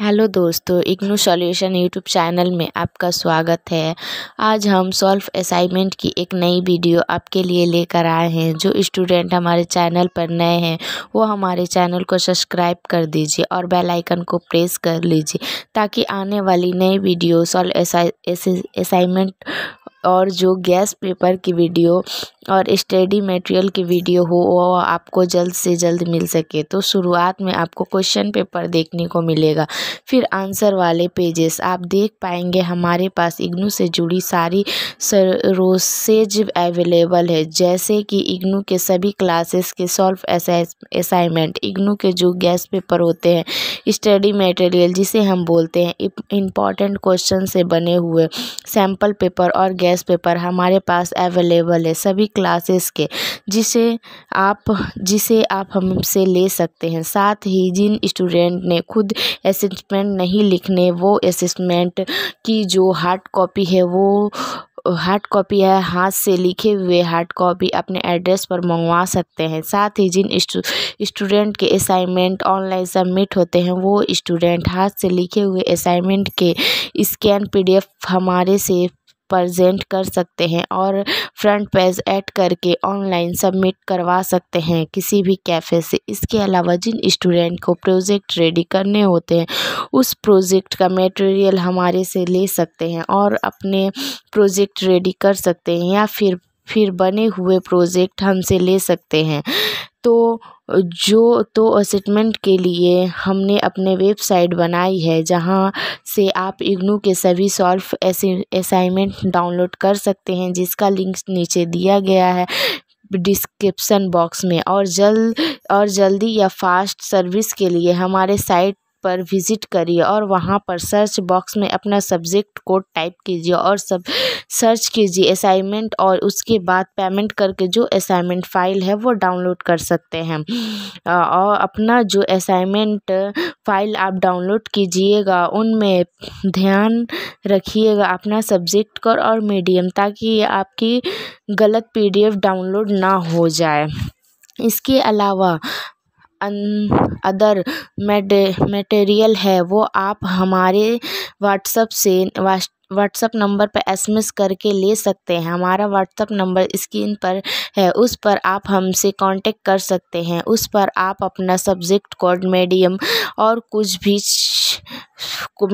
hello दोस्तों IGNOU solution YouTube channel में आपका स्वागत है आज हम सॉल्व असाइनमेंट की एक नई वीडियो आपके लिए लेकर आए हैं जो स्टूडेंट हमारे चैनल पर नए हैं वो हमारे चैनल को सब्सक्राइब कर दीजिए और बेल आइकन को प्रेस कर लीजिए ताकि आने वाली नई वीडियो सॉल्व असाइनमेंट और जो गैस पेपर की वीडियो और स्टडी मटेरियल की वीडियो हो वो आपको जल्द से जल्द मिल सके तो शुरुआत में आपको क्वेश्चन पेपर देखने को मिलेगा फिर आंसर वाले पेजेस आप देख पाएंगे हमारे पास इग्नू से जुड़ी सारी सरोसेज अवेलेबल है जैसे कि इग्नू के सभी क्लासेस के सॉल्व असाइनमेंट इग्नू के जो गैस पेपर होते हैं स्टडी मटेरियल जिसे हम बोलते हैं इम्पॉर्टेंट क्वेश्चन से बने हुए सैम्पल पेपर और गैस गैस पेपर हमारे पास अवेलेबल है सभी क्लासेस के जिसे आप जिसे आप हमसे ले सकते हैं साथ ही जिन स्टूडेंट ने खुद असेसमेंट नहीं लिखने वो असेसमेंट की जो हार्ड कॉपी है वो हार्ड कॉपी है हाथ से लिखे हुए हार्ड कॉपी अपने एड्रेस पर मंगवा सकते हैं साथ ही जिन स्टूडेंट के असाइनमेंट ऑनलाइन सबमिट होते हैं वो स्टूडेंट हाथ से लिखे हुए असाइनमेंट के स्कैन पीडीएफ हमारे से प्रजेंट कर सकते हैं और फ्रंट पेज ऐड करके ऑनलाइन सबमिट करवा सकते हैं किसी भी कैफ़े से इसके अलावा जिन स्टूडेंट को प्रोजेक्ट रेडी करने होते हैं उस प्रोजेक्ट का मटेरियल हमारे से ले सकते हैं और अपने प्रोजेक्ट रेडी कर सकते हैं या फिर फिर बने हुए प्रोजेक्ट हमसे ले सकते हैं तो जो तो असेसमेंट के लिए हमने अपने वेबसाइट बनाई है जहाँ से आप इग्नू के सभी सॉल्व असाइनमेंट डाउनलोड कर सकते हैं जिसका लिंक नीचे दिया गया है डिस्क्रिप्शन बॉक्स में और जल्द और जल्दी या फास्ट सर्विस के लिए हमारे साइट पर विज़िट करिए और वहाँ पर सर्च बॉक्स में अपना सब्जेक्ट कोड टाइप कीजिए और सब सर्च कीजिए असाइनमेंट और उसके बाद पेमेंट करके जो असाइनमेंट फ़ाइल है वो डाउनलोड कर सकते हैं और अपना जो असाइनमेंट फ़ाइल आप डाउनलोड कीजिएगा उनमें ध्यान रखिएगा अपना सब्जेक्ट कर और मीडियम ताकि आपकी गलत पीडीएफ डाउनलोड ना हो जाए इसके अलावा अदर मटेरियल है वो आप हमारे व्हाट्सअप से व्हाट्सअप नंबर पर एस एम एस करके ले सकते हैं हमारा व्हाट्सअप नंबर स्क्रीन पर है उस पर आप हमसे कांटेक्ट कर सकते हैं उस पर आप अपना सब्जेक्ट कोड मीडियम और कुछ भी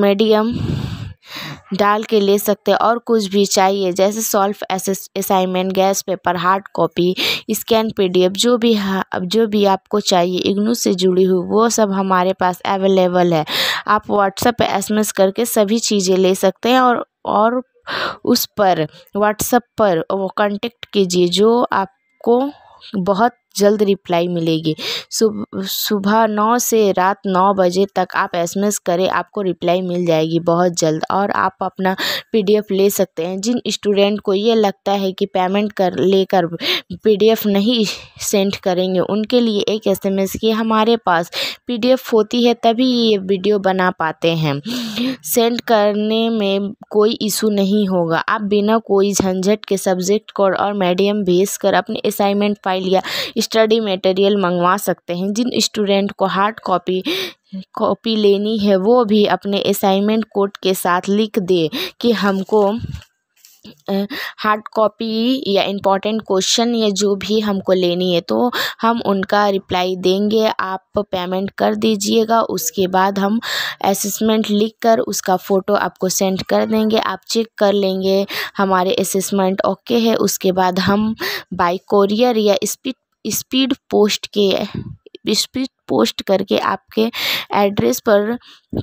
मीडियम डाल के ले सकते हैं और कुछ भी चाहिए जैसे solve assignment guess paper hard copy scan PDF जो भी अब जो भी आपको चाहिए इग्नू से जुड़ी हुई वो सब हमारे पास अवेलेबल है आप व्हाट्सएप पे एस करके सभी चीज़ें ले सकते हैं और और उस पर व्हाट्सएप पर वो कांटेक्ट कीजिए जो आपको बहुत जल्द रिप्लाई मिलेगी सुबह नौ से रात नौ बजे तक आप एस एम एस करें आपको रिप्लाई मिल जाएगी बहुत जल्द और आप अपना पी डी एफ़ ले सकते हैं जिन स्टूडेंट को ये लगता है कि पेमेंट कर लेकर पी डी एफ़ नहीं सेंड करेंगे उनके लिए एक एस एम एस की हमारे पास पी डी एफ़ होती है तभी ये वीडियो बना पाते हैं सेंड करने में कोई इशू नहीं होगा आप बिना कोई झंझट के सब्जेक्ट कोड और मीडियम भेज कर अपने असाइनमेंट फाइल या स्टडी मटेरियल मंगवा सकते हैं जिन स्टूडेंट को हार्ड कॉपी कॉपी लेनी है वो भी अपने असाइनमेंट कोड के साथ लिख दे कि हमको हार्ड कॉपी या इम्पॉर्टेंट क्वेश्चन या जो भी हमको लेनी है तो हम उनका रिप्लाई देंगे आप पेमेंट कर दीजिएगा उसके बाद हम असेसमेंट लिख कर उसका फ़ोटो आपको सेंड कर देंगे आप चेक कर लेंगे हमारे असेसमेंट ओके है उसके बाद हम बाई कोरियर या स्पीड स्पीड पोस्ट के स्पीड पोस्ट करके आपके एड्रेस पर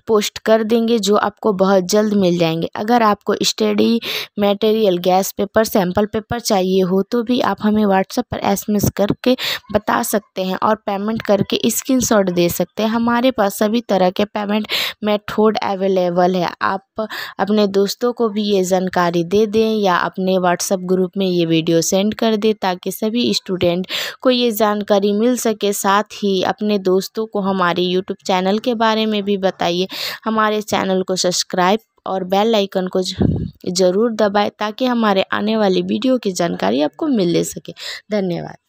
पोस्ट कर देंगे जो आपको बहुत जल्द मिल जाएंगे अगर आपको study material guess paper sample paper चाहिए हो तो भी आप हमें व्हाट्सएप पर एस करके बता सकते हैं और पेमेंट करके स्क्रीनशॉट दे सकते हैं हमारे पास सभी तरह के पेमेंट मेथोड अवेलेबल है आप अपने दोस्तों को भी ये जानकारी दे दें या अपने व्हाट्सएप ग्रुप में ये वीडियो सेंड कर दें ताकि सभी स्टूडेंट को ये जानकारी मिल सके साथ ही अपने दो दोस्तों को हमारे यूट्यूब चैनल के बारे में भी बताइए हमारे चैनल को सब्सक्राइब और बेल आइकन को ज़रूर दबाएं ताकि हमारे आने वाली वीडियो की जानकारी आपको मिल सके धन्यवाद